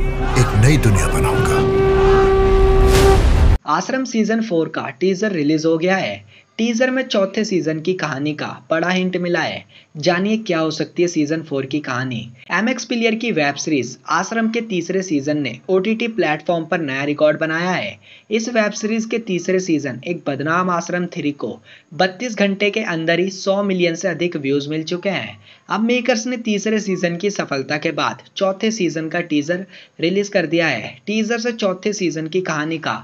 एक नई दुनिया बनाऊंगा आश्रम सीजन फोर का टीजर रिलीज हो गया है टीजर में चौथे सीजन की कहानी का बड़ा हिंट मिला है जानिए क्या हो सकती है सीजन फोर की कहानी एम एक्स प्लेयर की वेब सीरीज आश्रम के तीसरे सीजन ने ओ टी टी प्लेटफॉर्म पर नया रिकॉर्ड बनाया है इस वेब सीरीज के तीसरे सीजन एक बदनाम आश्रम थ्री को 32 घंटे के अंदर ही 100 मिलियन से अधिक व्यूज मिल चुके हैं अब मेकर्स ने तीसरे सीजन की सफलता के बाद चौथे सीजन का टीजर रिलीज कर दिया है टीजर से चौथे सीजन की कहानी का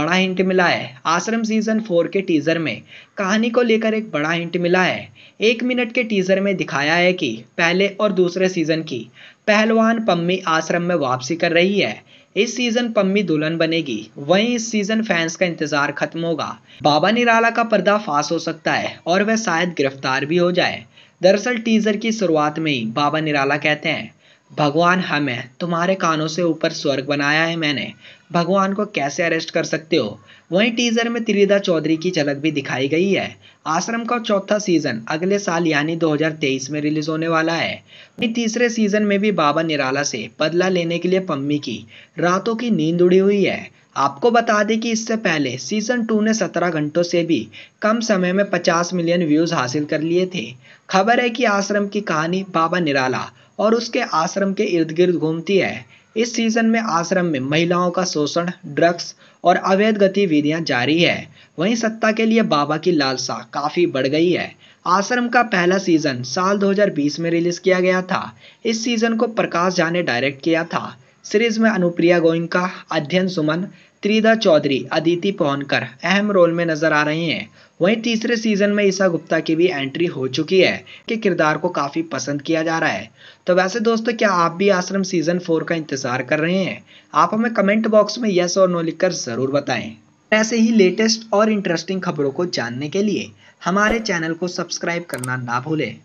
बड़ा हिंट मिला है आश्रम सीजन फोर के टीजर में कहानी को लेकर एक बड़ा हिंट मिला है एक मिनट के टीजर में दिखाया है कि पहले और दूसरे सीजन की पहलवान पम्मी आश्रम में वापसी कर रही है इस सीजन पम्मी दुल्हन बनेगी वहीं इस सीजन फैंस का इंतजार खत्म होगा बाबा निराला का पर्दा फाश हो सकता है और वह शायद गिरफ्तार भी हो जाए दरअसल टीजर की शुरुआत में ही बाबा निराला कहते हैं भगवान हम है तुम्हारे कानों से ऊपर स्वर्ग बनाया है मैंने भगवान को कैसे अरेस्ट कर सकते हो वहीं टीजर में त्रिदा चौधरी की झलक भी दिखाई गई है आश्रम का चौथा सीजन अगले साल यानी 2023 में रिलीज होने वाला है वहीं तीसरे सीजन में भी बाबा निराला से बदला लेने के लिए पम्मी की रातों की नींद उड़ी हुई है आपको बता दें कि इससे पहले सीजन टू ने 17 घंटों से भी कम समय में 50 मिलियन व्यूज हासिल कर लिए थे खबर है कि आश्रम की कहानी बाबा निराला और उसके आश्रम के इर्द गिर्द घूमती है इस सीजन में आश्रम में महिलाओं का शोषण ड्रग्स और अवैध गतिविधियां जारी है वहीं सत्ता के लिए बाबा की लालसा काफ़ी बढ़ गई है आश्रम का पहला सीजन साल 2020 में रिलीज किया गया था इस सीजन को प्रकाश झा ने डायरेक्ट किया था सीरीज में अनुप्रिया गोइंका अध्ययन सुमन त्रिदा चौधरी अदिति पोहनकर अहम रोल में नजर आ रही हैं वहीं तीसरे सीजन में ईसा गुप्ता की भी एंट्री हो चुकी है कि किरदार को काफ़ी पसंद किया जा रहा है तो वैसे दोस्तों क्या आप भी आश्रम सीजन फोर का इंतजार कर रहे हैं आप हमें कमेंट बॉक्स में यस और नो लिखकर ज़रूर बताएं ऐसे ही लेटेस्ट और इंटरेस्टिंग खबरों को जानने के लिए हमारे चैनल को सब्सक्राइब करना ना भूलें